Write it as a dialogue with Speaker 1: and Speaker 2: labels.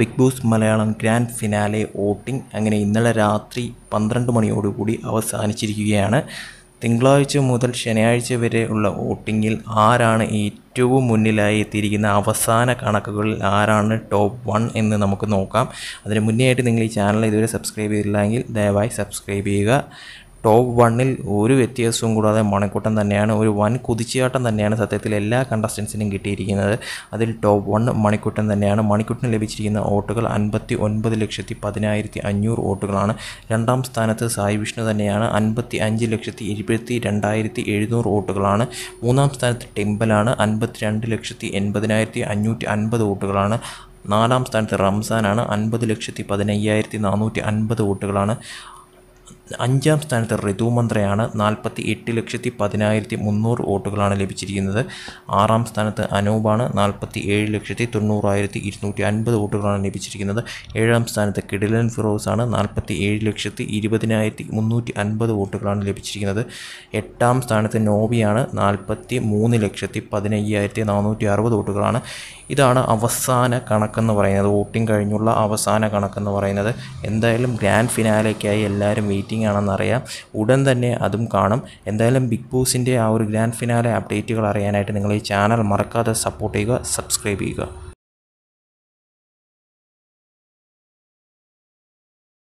Speaker 1: big Boss Malayalam grand finale voting അങ്ങനെ ഇന്നലെ രാത്രി പന്ത്രണ്ട് മണിയോടുകൂടി അവസാനിച്ചിരിക്കുകയാണ് തിങ്കളാഴ്ച മുതൽ ശനിയാഴ്ച വരെ ഉള്ള വോട്ടിങ്ങിൽ ആരാണ് ഏറ്റവും മുന്നിലായി എത്തിയിരിക്കുന്ന അവസാന കണക്കുകളിൽ ആരാണ് ടോപ്പ് വൺ എന്ന് നമുക്ക് നോക്കാം അതിന് മുന്നേ ആയിട്ട് നിങ്ങൾ ഈ ചാനൽ ഇതുവരെ സബ്സ്ക്രൈബ് ചെയ്തില്ലെങ്കിൽ ദയവായി സബ്സ്ക്രൈബ് ചെയ്യുക ടോപ്പ് വണ്ണിൽ ഒരു വ്യത്യാസവും കൂടാതെ മണിക്കൂട്ടം തന്നെയാണ് ഒരു വൻ കുതിച്ചുചാട്ടം തന്നെയാണ് സത്യത്തിൽ എല്ലാ കണ്ടസ്റ്റൻസിനും കിട്ടിയിരിക്കുന്നത് അതിൽ ടോപ്പ് വൺ മണിക്കൂട്ടം തന്നെയാണ് മണിക്കൂട്ടിന് ലഭിച്ചിരിക്കുന്ന വോട്ടുകൾ അൻപത്തി ഒൻപത് ലക്ഷത്തി പതിനായിരത്തി അഞ്ഞൂറ് വോട്ടുകളാണ് രണ്ടാം സ്ഥാനത്ത് സായി വിഷ്ണു തന്നെയാണ് അൻപത്തി അഞ്ച് ലക്ഷത്തി എഴുപത്തി രണ്ടായിരത്തി എഴുന്നൂറ് വോട്ടുകളാണ് മൂന്നാം സ്ഥാനത്ത് ടെമ്പലാണ് അൻപത്തി രണ്ട് ലക്ഷത്തി എൺപതിനായിരത്തി അഞ്ഞൂറ്റി അൻപത് വോട്ടുകളാണ് നാലാം സ്ഥാനത്ത് റംസാനാണ് അൻപത് ലക്ഷത്തി പതിനയ്യായിരത്തി നാനൂറ്റി അൻപത് വോട്ടുകളാണ് അഞ്ചാം സ്ഥാനത്ത് റിതു മന്ത്രയാണ് നാൽപ്പത്തി എട്ട് ലക്ഷത്തി പതിനായിരത്തി മുന്നൂറ് വോട്ടുകളാണ് ലഭിച്ചിരിക്കുന്നത് ആറാം സ്ഥാനത്ത് അനൂപാണ് നാൽപ്പത്തി ഏഴ് ലക്ഷത്തി തൊണ്ണൂറായിരത്തി ഇരുന്നൂറ്റി അൻപത് വോട്ടുകളാണ് ലഭിച്ചിരിക്കുന്നത് ഏഴാം സ്ഥാനത്ത് കിഡിലൻ ഫിറോസാണ് നാൽപ്പത്തി ഏഴ് ലക്ഷത്തി ഇരുപതിനായിരത്തി മുന്നൂറ്റി അൻപത് വോട്ടുകളാണ് ലഭിച്ചിരിക്കുന്നത് എട്ടാം സ്ഥാനത്ത് നോവിയാണ് നാൽപ്പത്തി മൂന്ന് ലക്ഷത്തി പതിനയ്യായിരത്തി നാനൂറ്റി അറുപത് വോട്ടുകളാണ് ഇതാണ് അവസാന കണക്കെന്ന് പറയുന്നത് വോട്ടിംഗ് കഴിഞ്ഞുള്ള അവസാന കണക്കെന്ന് പറയുന്നത് എന്തായാലും ഗ്രാൻഡ് ഫിനാലയ്ക്കായി എല്ലാവരും വെയിറ്റിംഗ് വർക്കിംഗ് ആണെന്നറിയാം ഉടൻ തന്നെ അതും കാണും എന്തായാലും ബിഗ് ബോസിൻ്റെ ആ ഒരു ഗ്രാൻഡ് ഫിനാലെ അപ്ഡേറ്റുകൾ അറിയാനായിട്ട് നിങ്ങൾ ഈ ചാനൽ മറക്കാതെ സപ്പോർട്ട് ചെയ്യുക സബ്സ്ക്രൈബ് ചെയ്യുക